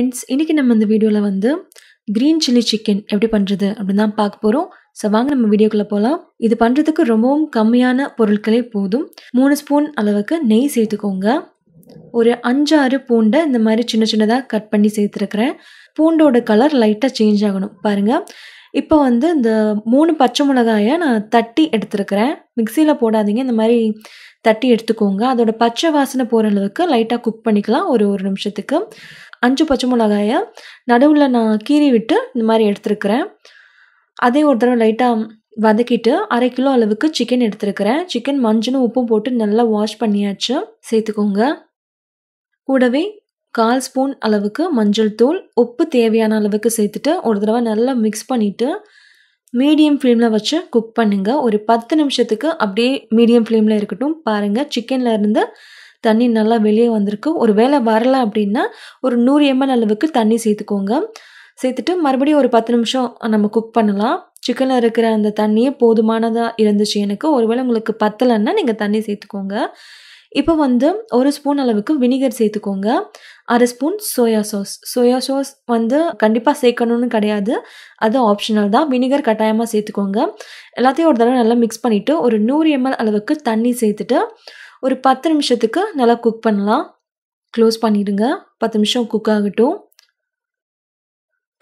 friends இன்றைக்கி நம்ம இந்த வீடியோவில் வந்து க்ரீன் சில்லி சிக்கன் எப்படி பண்ணுறது அப்படின்னு தான் பார்க்க போகிறோம் ஸோ வாங்க நம்ம வீடியோக்குள்ளே போகலாம் இது பண்ணுறதுக்கு ரொம்பவும் கம்மியான பொருட்களே போதும் மூணு ஸ்பூன் அளவுக்கு நெய் சேர்த்துக்கோங்க ஒரு அஞ்சாறு பூண்டை இந்த மாதிரி சின்ன சின்னதாக கட் பண்ணி சேர்த்துருக்குறேன் பூண்டோட கலர் லைட்டாக சேஞ்ச் ஆகணும் பாருங்கள் இப்போ வந்து இந்த மூணு பச்சை மிளகாயை நான் தட்டி எடுத்துருக்கிறேன் மிக்சியில் போடாதீங்க இந்த மாதிரி தட்டி எடுத்துக்கோங்க அதோட பச்சை வாசனை போகிற அளவுக்கு லைட்டாக குக் பண்ணிக்கலாம் ஒரு ஒரு நிமிஷத்துக்கு அஞ்சு பச்சை மிளகாயை நடுவில் நான் கீறி விட்டு இந்த மாதிரி எடுத்துருக்கிறேன் அதே ஒரு தடவை லைட்டாக வதக்கிட்டு அரை கிலோ அளவுக்கு சிக்கன் எடுத்துருக்கிறேன் சிக்கன் மஞ்சளும் உப்பும் போட்டு நல்லா வாஷ் பண்ணியாச்சு சேர்த்துக்கோங்க கூடவே கால் ஸ்பூன் அளவுக்கு மஞ்சள் தூள் உப்பு தேவையான அளவுக்கு சேர்த்துட்டு ஒரு தடவை நல்லா மிக்ஸ் பண்ணிவிட்டு மீடியம் ஃப்ளேமில் வச்சு குக் பண்ணுங்கள் ஒரு பத்து நிமிஷத்துக்கு அப்படியே மீடியம் ஃப்ளேமில் இருக்கட்டும் பாருங்கள் சிக்கனில் இருந்து தண்ணி நல்லா வெளியே வந்திருக்கு ஒரு வேளை வரலை அப்படின்னா ஒரு நூறு எம்எல் அளவுக்கு தண்ணி சேர்த்துக்கோங்க சேர்த்துட்டு மறுபடியும் ஒரு பத்து நிமிஷம் நம்ம குக் பண்ணலாம் சிக்கனில் இருக்கிற அந்த தண்ணியே போதுமானதாக இருந்துச்சு எனக்கு ஒருவேளை உங்களுக்கு பத்தலைன்னா நீங்கள் தண்ணி சேர்த்துக்கோங்க இப்போ வந்து ஒரு ஸ்பூன் அளவுக்கு வினிகர் சேர்த்துக்கோங்க அரை spoon soya sauce soya sauce வந்து கண்டிப்பாக சேர்க்கணும்னு கிடையாது அது ஆப்ஷனல் தான் வினிகர் கட்டாயமாக சேர்த்துக்கோங்க எல்லாத்தையும் ஒரு தடவை நல்லா மிக்ஸ் பண்ணிவிட்டு ஒரு நூறு எம்எல் அளவுக்கு தண்ணி சேர்த்துட்டு ஒரு பத்து நிமிஷத்துக்கு நல்லா குக் பண்ணலாம் க்ளோஸ் பண்ணிடுங்க பத்து நிமிஷம் குக் ஆகட்டும்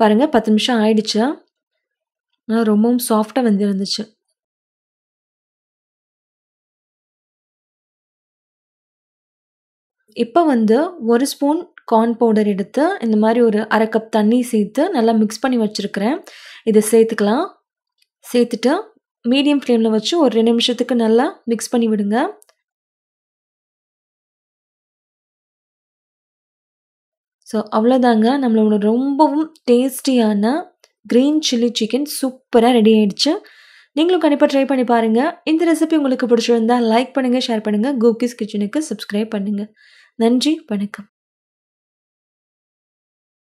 பாருங்கள் பத்து நிமிஷம் ஆயிடுச்சு ஆனால் ரொம்பவும் சாஃப்டாக வந்து இருந்துச்சு இப்போ வந்து ஒரு ஸ்பூன் கார்ன் பவுடர் எடுத்து இந்த மாதிரி ஒரு அரை கப் தண்ணி சேர்த்து நல்லா மிக்ஸ் பண்ணி வச்சுருக்கிறேன் இதை சேர்த்துக்கலாம் சேர்த்துட்டு மீடியம் ஃப்ளேமில் வச்சு ஒரு ரெண்டு நிமிஷத்துக்கு நல்லா மிக்ஸ் பண்ணி விடுங்க ஸோ அவ்வளோதாங்க நம்மளோட ரொம்பவும் டேஸ்டியான க்ரீன் சில்லி சிக்கன் சூப்பராக ரெடி ஆகிடுச்சு நீங்களும் கண்டிப்பாக ட்ரை பண்ணி பாருங்கள் இந்த ரெசிபி உங்களுக்கு பிடிச்சிருந்தா லைக் பண்ணுங்கள் ஷேர் பண்ணுங்கள் கோகிஸ் கிச்சனுக்கு சப்ஸ்கிரைப் பண்ணுங்கள் நன்றி வணக்கம்